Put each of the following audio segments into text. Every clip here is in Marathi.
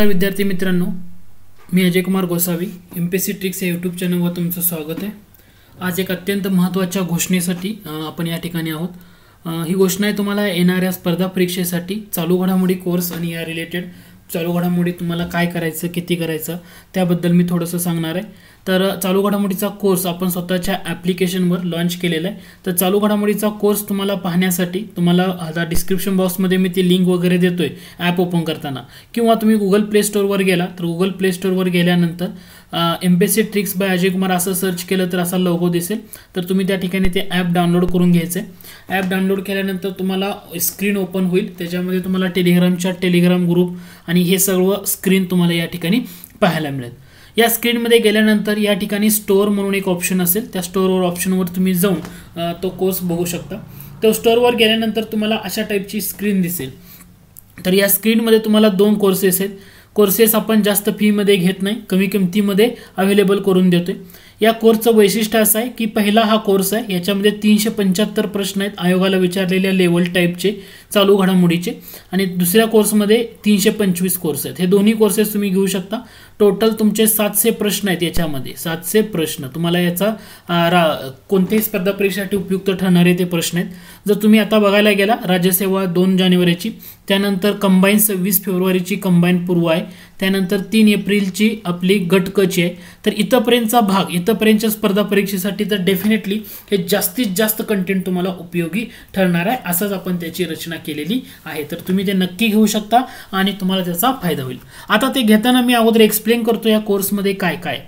नमस्कार विद्यार्थी मित्रांनो मी Ajay Kumar Gosavi M P C tricks या यूट्यूब चॅनलवर तुमचं स्वागत आहे आज एक अत्यंत महत्त्वाच्या घोषणेसाठी आपण या ठिकाणी आहोत ही घोषणा आहे तुम्हाला येणाऱ्या स्पर्धा परीक्षेसाठी चालू घडामोडी कोर्स आणि या रिलेटेड चालू घडामोडी तुम्हाला काय करायचं किती करायचं त्याबद्दल मी थोडंसं सांगणार आहे तर चालू घडामोडीचा कोर्स आपण स्वतःच्या ॲप्लिकेशनवर लॉन्च केलेला आहे तर चालू घडामोडीचा कोर्स तुम्हाला पाहण्यासाठी तुम्हाला आता डिस्क्रिप्शन बॉक्समध्ये मी ती लिंक वगैरे देतो आहे ॲप ओपन करताना किंवा तुम्ही गुगल प्ले स्टोअरवर गेला तर गुगल प्ले स्टोअरवर गेल्यानंतर M tricks by Ajay Kumar असं सर्च केलं तर असा लोगो दिसेल तर तुम्ही त्या ठिकाणी ते ॲप डाउनलोड करून घ्यायचं आहे ॲप डाउनलोड केल्यानंतर तुम्हाला स्क्रीन ओपन होईल त्याच्यामध्ये तुम्हाला टेलिग्रामच्या टेलिग्राम ग्रुप आणि हे सर्व स्क्रीन तुम्हाला या ठिकाणी पाहायला मिळेल या स्क्रीनमध्ये गेल्यानंतर या ठिकाणी स्टोअर म्हणून एक ऑप्शन असेल त्या स्टोअरवर ऑप्शनवर तुम्ही जाऊन तो कोर्स बघू शकता तो स्टोअरवर गेल्यानंतर तुम्हाला अशा टाईपची स्क्रीन दिसेल तर या स्क्रीनमध्ये तुम्हाला दोन कोर्सेस आहेत कोर्सेस आपण जास्त फीमध्ये घेत नाही कमी किमतीमध्ये अवेलेबल करून देतोय या कोर्सचं वैशिष्ट्य असं आहे की पहिला हा कोर्स आहे याच्यामध्ये तीनशे पंच्याहत्तर प्रश्न आहेत आयोगाला विचारलेल्या लेवल टाईपचे चालू घडामोडीचे आणि दुसऱ्या कोर्समध्ये तीनशे पंचवीस कोर्स आहेत हे दोन्ही कोर्सेस तुम्ही घेऊ शकता टोटल तुमचे सातशे प्रश्न आहेत याच्यामध्ये सातशे प्रश्न तुम्हाला याचा रा कोणत्याही स्पर्धा परीक्षेसाठी उपयुक्त ठरणारे ते प्रश्न आहेत जर तुम्ही आता बघायला गेला राज्यसेवा दोन जानेवारीची त्यानंतर कंबाईन सव्वीस फेब्रुवारीची कंबाईन पूर्व आहे त्यानंतर तीन एप्रिलची आपली गटकची आहे तर इथंपर्यंतचा भाग इथंपर्यंतच्या स्पर्धा परीक्षेसाठी तर डेफिनेटली हे जास्तीत जास्त कंटेंट तुम्हाला उपयोगी ठरणार आहे असंच आपण त्याची रचना केलेली आहे तर तुम्ही ते नक्की घेऊ शकता आणि तुम्हाला त्याचा फायदा होईल आता ते घेताना मी अगोदर एक्सप्लेन करतो या कोर्समध्ये काय काय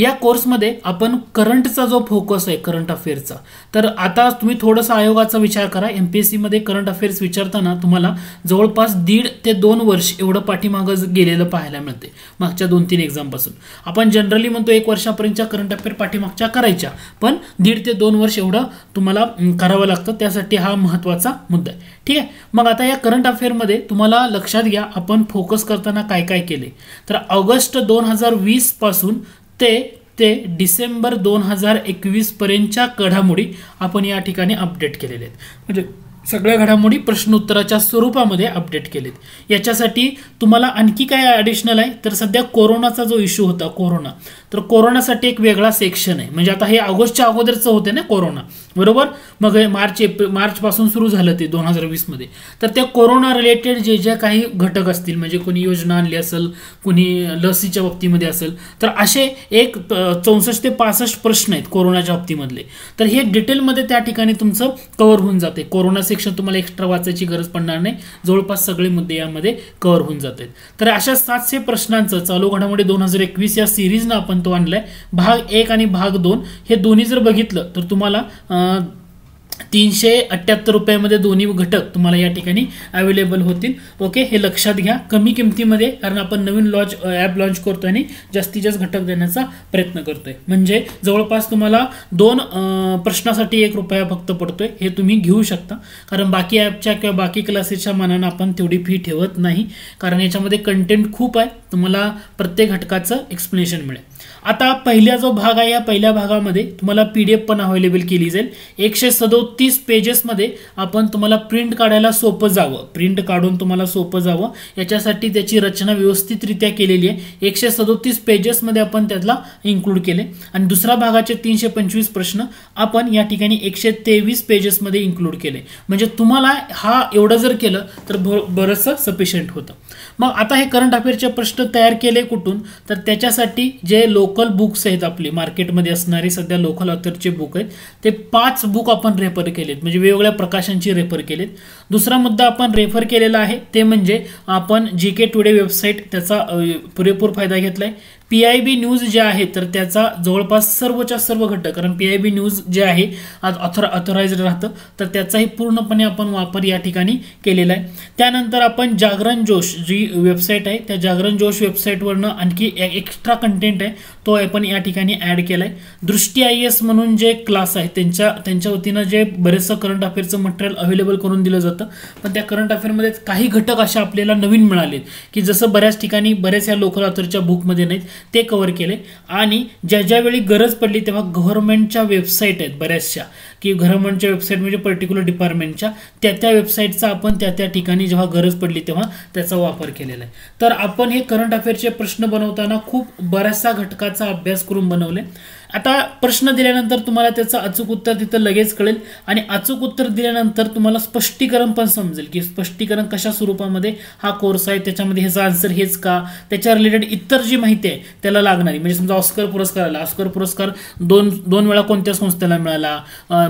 या कोर्समध्ये आपण करंटचा जो फोकस आहे करंट अफेअर्सचा तर आता तुम्ही थोडंसं आयोगाचा विचार करा एम पी एस सीमध्ये करंट अफेअर्स विचारताना तुम्हाला जवळपास दीड ते दोन वर्ष एवढं पाठीमागं गेलेलं पाहायला मिळते मागच्या दोन तीन एक्झामपासून आपण जनरली म्हणतो एक वर्षापर्यंतच्या करंट अफेअर पाठीमागच्या करायच्या पण दीड ते दोन वर्ष एवढं तुम्हाला करावं लागतं त्यासाठी हा महत्त्वाचा मुद्दा आहे ठीक आहे मग आता या करंट अफेअरमध्ये तुम्हाला लक्षात घ्या आपण फोकस करताना काय काय केले तर ऑगस्ट दोन हजार वीसपासून ते ते डिसेंबर दोन हजार एकवीस पर्यंतच्या घडामोडी आपण या ठिकाणी अपडेट केलेले आहेत म्हणजे सगळ्या घडामोडी प्रश्नोत्तराच्या स्वरूपामध्ये अपडेट केलेत याच्यासाठी तुम्हाला आणखी काय ॲडिशनल आहे तर सध्या कोरोनाचा जो इश्यू होता कोरोना तर कोरोनासाठी एक वेगळा सेक्शन आहे म्हणजे आता हे ऑगस्टच्या अगोदरचं होते ना कोरोना बरोबर मग हे मार्च एप्रिल मार्चपासून सुरू झालं ते दोन हजार वीसमध्ये तर त्या कोरोना रिलेटेड जे ज्या काही घटक असतील म्हणजे कोणी योजना आणली असेल कोणी लसीच्या बाबतीमध्ये असेल तर असे एक चौसष्ट ते पासष्ट प्रश्न आहेत कोरोनाच्या बाबतीमधले तर हे डिटेलमध्ये त्या ठिकाणी तुमचं कव्हर होऊन जाते कोरोना सेक्शन तुम्हाला एक्स्ट्रा वाचायची गरज पडणार नाही जवळपास सगळे मुद्दे यामध्ये कव्हर होऊन जातात तर अशा सातशे प्रश्नांचं चालू घडामोडी दोन हजार एकवीस या सिरीजनं आपण तंतू भाग एक आणि भाग दोन हे दोन्ही जर बघितलं तर तुम्हाला तीनशे अठ्ठ्याहत्तर रुपयामध्ये दोन्ही घटक तुम्हाला या ठिकाणी अवेलेबल होतील ओके हे लक्षात घ्या कमी किमतीमध्ये कारण आपण नवीन लॉन्च ॲप लॉन्च करतो आणि जास्तीत जास्त घटक देण्याचा प्रयत्न करतोय म्हणजे जवळपास तुम्हाला दोन प्रश्नासाठी एक रुपया फक्त पडतोय हे तुम्ही घेऊ शकता कारण बाकी ॲपच्या किंवा बाकी क्लासेसच्या मनानं आपण तेवढी फी ठेवत नाही कारण याच्यामध्ये कंटेंट खूप आहे तुम्हाला प्रत्येक घटकाचं एक्सप्लेनेशन मिळेल आता पहिला जो भाग आहे या पहिल्या भागामध्ये तुम्हाला पी डी एफ पण अवेलेबल केली जाईल एकशे सदोतीस पेजेसमध्ये आपण तुम्हाला प्रिंट काढायला सोपं जावं प्रिंट काढून तुम्हाला सोपं जावं याच्यासाठी त्याची रचना व्यवस्थितरित्या केलेली आहे एकशे सदोतीस पेजेसमध्ये आपण त्यातला इन्क्लूड केले आणि दुसऱ्या भागाचे तीनशे पंचवीस प्रश्न आपण या ठिकाणी एकशे तेवीस पेजेसमध्ये इन्क्लूड केले म्हणजे तुम्हाला हा एवढं जर केलं तर बरंचसं सफिशियंट होतं मग आता हे करंट अफेअरचे प्रश्न तयार केले कुठून तर त्याच्यासाठी जे लोकल बुक्स आहेत आपली मार्केटमध्ये असणारे सध्या लोकल ऑथरचे बुक आहेत ते पाच बुक आपण रेफर केलेत म्हणजे वेगवेगळ्या प्रकाशांची रेफर केलेत दुसरा मुद्दा आपण रेफर केलेला आहे ते म्हणजे आपण जी के टुडे वेबसाईट त्याचा पुरेपूर फायदा घेतला पी आय बी न्यूज जे आहे तर त्याचा जवळपास सर्वच्या सर्व घटक कारण पी आय बी न्यूज जे आहे आज ऑथर ऑथोराइज राहतं तर त्याचाही पूर्णपणे आपण वापर या ठिकाणी केलेला आहे त्यानंतर आपण जागरण जोश जी वेबसाईट आहे त्या जागरण जोश वेबसाईटवरनं आणखी एक्स्ट्रा कंटेंट आहे तो आपण या ठिकाणी ॲड केला आहे दृष्टी आय एस म्हणून जे क्लास आहे त्यांच्या त्यांच्या वतीनं जे बरेचसं करंट अफेअरचं मटेरियल अवेलेबल करून दिलं जातं पण त्या करंट अफेअरमध्ये काही घटक असे आपल्याला नवीन मिळालेत की जसं बऱ्याच ठिकाणी बऱ्याच या लोकल ऑथरच्या बुकमध्ये नाहीत ते कवर केले आणि ज्या ज्यावेळी गरज पडली तेव्हा गव्हर्नमेंटच्या वेबसाईट आहेत बऱ्याचशा की घरमणच्या वेबसाईट म्हणजे पर्टिक्युलर डिपार्टमेंटच्या त्या त्या वेबसाईटचा आपण त्या त्या ठिकाणी जेव्हा गरज पडली तेव्हा त्याचा वापर केलेला आहे तर आपण हे करंट अफेअरचे प्रश्न बनवताना खूप बऱ्याचशा घटकाचा अभ्यास करून बनवले आता प्रश्न दिल्यानंतर तुम्हाला त्याचं अचूक उत्तर तिथं लगेच कळेल आणि अचूक उत्तर दिल्यानंतर तुम्हाला स्पष्टीकरण पण समजेल की स्पष्टीकरण कशा स्वरूपामध्ये हा कोर्स आहे त्याच्यामध्ये ह्याचा आन्सर हेच का त्याच्या रिलेटेड इतर जी माहिती आहे त्याला लागणारी म्हणजे समजा ऑस्कर पुरस्कार आला ऑस्कर पुरस्कार दोन दोन वेळा कोणत्या संस्थेला मिळाला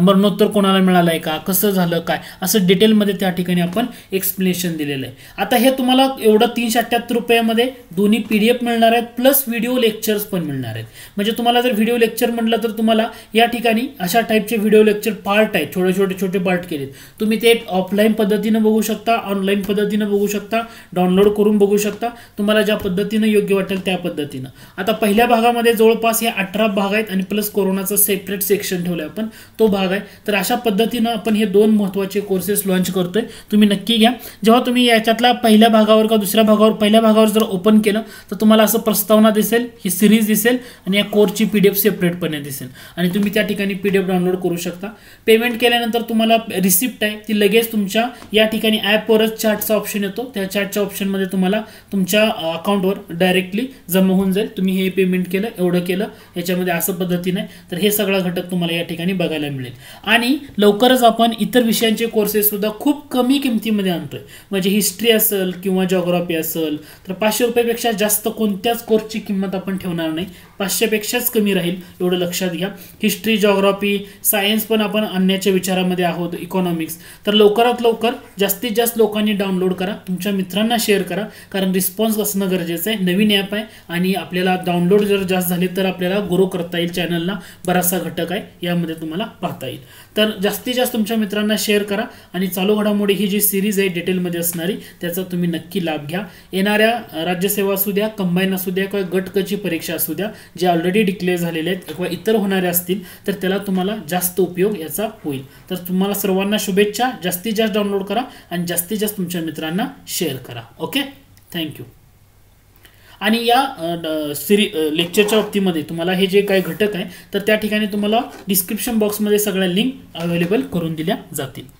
मरणोत्तर कोणाला मिळालं आहे का कसं झालं काय असं डिटेलमध्ये त्या ठिकाणी आपण एक्सप्लेनेशन दिलेलं आहे आता हे तुम्हाला एवढं तीनशे अठ्ठ्याहत्तर रुपयामध्ये दोन्ही पी डी एफ मिळणार आहेत प्लस व्हिडिओ लेक्चर्स पण मिळणार आहेत म्हणजे तुम्हाला जर व्हिडिओ लेक्चर म्हटलं तर तुम्हाला या ठिकाणी अशा टाईपचे व्हिडिओ लेक्चर पार्ट आहेत छोटे छोटे छोटे पार्ट केलेत तुम्ही ते ऑफलाईन पद्धतीनं बघू शकता ऑनलाईन पद्धतीनं बघू शकता डाउनलोड करून बघू शकता तुम्हाला ज्या पद्धतीनं योग्य वाटेल त्या पद्धतीनं आता पहिल्या भागामध्ये जवळपास हे अठरा भाग आहेत आणि प्लस कोरोनाचं सेपरेट सेक्शन ठेवलं आपण तो भाग भाग तर अशा पद्धतीनं आपण हे दोन महत्त्वाचे कोर्सेस लॉन्च करतोय तुम्ही नक्की घ्या जेव्हा तुम्ही याच्यातला पहिल्या भागावर का दुसऱ्या भागावर पहिल्या भागावर जर ओपन केलं तर तुम्हाला असं प्रस्तावना दिसेल ही सिरीज दिसेल आणि या कोर्सची पी डी एफ सेपरेटपणे दिसेल आणि तुम्ही त्या ठिकाणी पी डी एफ डाउनलोड करू शकता पेमेंट केल्यानंतर तुम्हाला रिसिप्ट आहे ती लगेच तुमच्या या ठिकाणी ॲपवरच चार्टचा ऑप्शन येतो त्या चार्टच्या ऑप्शनमध्ये तुम्हाला तुमच्या अकाउंटवर डायरेक्टली जमा होऊन जाईल तुम्ही हे पेमेंट केलं एवढं केलं याच्यामध्ये असं पद्धतीने तर हे सगळा घटक तुम्हाला या ठिकाणी बघायला मिळेल आणि लवकरच आपण इतर विषयांचे सुद्धा खूप कमी किमतीमध्ये आणतोय म्हणजे हिस्ट्री असेल किंवा जॉग्रॉफी असेल तर पाचशे रुपयापेक्षा जास्त कोणत्याच कोर्सची किंमत आपण ठेवणार नाही पाचशेपेक्षाच कमी राहील एवढं लक्षात घ्या हिस्ट्री जॉग्रॉफी सायन्स पण आपण आणण्याच्या विचारामध्ये आहोत इकॉनॉमिक्स तर लवकरात लवकर जास्तीत जास्त लोकांनी डाउनलोड करा तुमच्या मित्रांना शेअर करा कारण रिस्पॉन्स असणं गरजेचं आहे नवीन ॲप आहे आणि आपल्याला डाउनलोड जर जास्त झाले तर आपल्याला ग्रो करता येईल चॅनलला बराचसा घटक आहे यामध्ये तुम्हाला पाहता येईल तर जास्तीत जास्त तुमच्या मित्रांना शेअर करा आणि चालू घडामोडी ही जी सिरीज आहे डिटेलमध्ये असणारी त्याचा तुम्ही नक्की लाभ घ्या येणाऱ्या राज्यसेवा असू द्या कंबाईन असू द्या किंवा गटकची परीक्षा असू द्या जे ऑलरेडी डिक्लेअर झालेले आहेत किंवा इतर होणाऱ्या असतील तर त्याला तुम्हाला जास्त उपयोग याचा होईल तर तुम्हाला सर्वांना शुभेच्छा जास्तीत जास्त डाउनलोड करा आणि जास्तीत जास्त तुमच्या मित्रांना शेअर करा ओके थँक्यू आणि या सिरी लेक्चरच्या बाबतीमध्ये तुम्हाला हे जे काही घटक आहे तर त्या ठिकाणी तुम्हाला डिस्क्रिप्शन बॉक्समध्ये सगळ्या लिंक अवेलेबल करून दिल्या जातील